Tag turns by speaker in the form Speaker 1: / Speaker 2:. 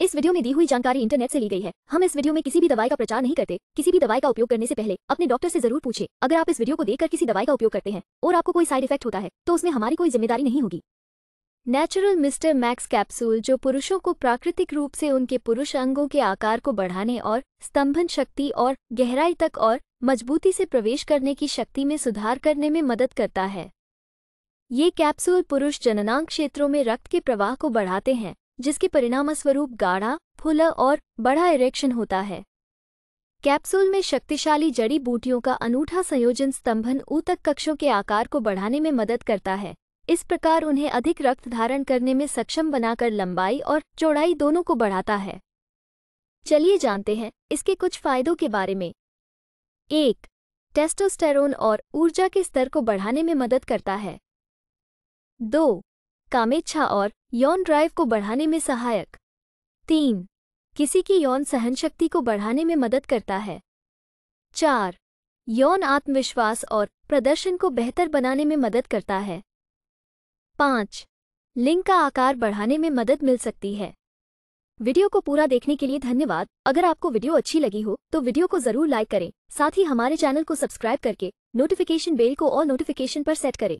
Speaker 1: इस वीडियो में दी हुई जानकारी इंटरनेट से ली गई है हम इस वीडियो में किसी भी दवाई का प्रचार नहीं करते किसी भी दवाई का उपयोग करने से पहले अपने डॉक्टर से जरूर पूछे अगर आप इस वीडियो को देखकर किसी दवाई का उपयोग करते हैं और आपको कोई साइड इफेक्ट होता है तो उसमें हमारी कोई जिम्मेदारी नहीं होगी नेचुरल मिस्टर मैक्स कैप्सूल जो पुरुषों को प्राकृतिक रूप से उनके पुरुष अंगों के आकार को बढ़ाने और स्तंभन शक्ति और गहराई तक और मजबूती से प्रवेश करने की शक्ति में सुधार करने में मदद करता है ये कैप्सूल पुरुष जननांग क्षेत्रों में रक्त के प्रवाह को बढ़ाते हैं जिसके परिणामस्वरूप गाढ़ा फूला और बड़ा इरेक्शन होता है कैप्सूल में शक्तिशाली जड़ी बूटियों का अनूठा संयोजन स्तंभन ऊतक कक्षों के आकार को बढ़ाने में मदद करता है इस प्रकार उन्हें अधिक रक्त धारण करने में सक्षम बनाकर लंबाई और चौड़ाई दोनों को बढ़ाता है चलिए जानते हैं इसके कुछ फायदों के बारे में एक टेस्टोस्टेरोन और ऊर्जा के स्तर को बढ़ाने में मदद करता है दो कामेच्छा और यौन ड्राइव को बढ़ाने में सहायक तीन किसी की यौन सहन शक्ति को बढ़ाने में मदद करता है चार यौन आत्मविश्वास और प्रदर्शन को बेहतर बनाने में मदद करता है पाँच लिंग का आकार बढ़ाने में मदद मिल सकती है वीडियो को पूरा देखने के लिए धन्यवाद अगर आपको वीडियो अच्छी लगी हो तो वीडियो को जरूर लाइक करें साथ ही हमारे चैनल को सब्सक्राइब करके नोटिफिकेशन बेल को और नोटिफिकेशन पर सेट करें